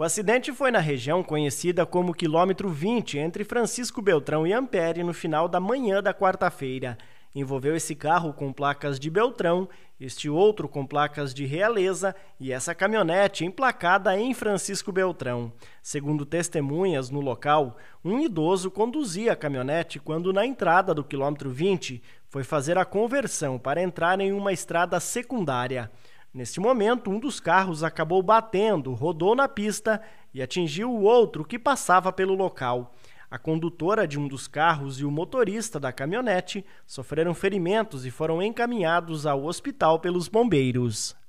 O acidente foi na região conhecida como quilômetro 20, entre Francisco Beltrão e Ampere, no final da manhã da quarta-feira. Envolveu esse carro com placas de Beltrão, este outro com placas de Realeza e essa caminhonete emplacada em Francisco Beltrão. Segundo testemunhas no local, um idoso conduzia a caminhonete quando, na entrada do quilômetro 20, foi fazer a conversão para entrar em uma estrada secundária. Neste momento, um dos carros acabou batendo, rodou na pista e atingiu o outro que passava pelo local. A condutora de um dos carros e o motorista da caminhonete sofreram ferimentos e foram encaminhados ao hospital pelos bombeiros.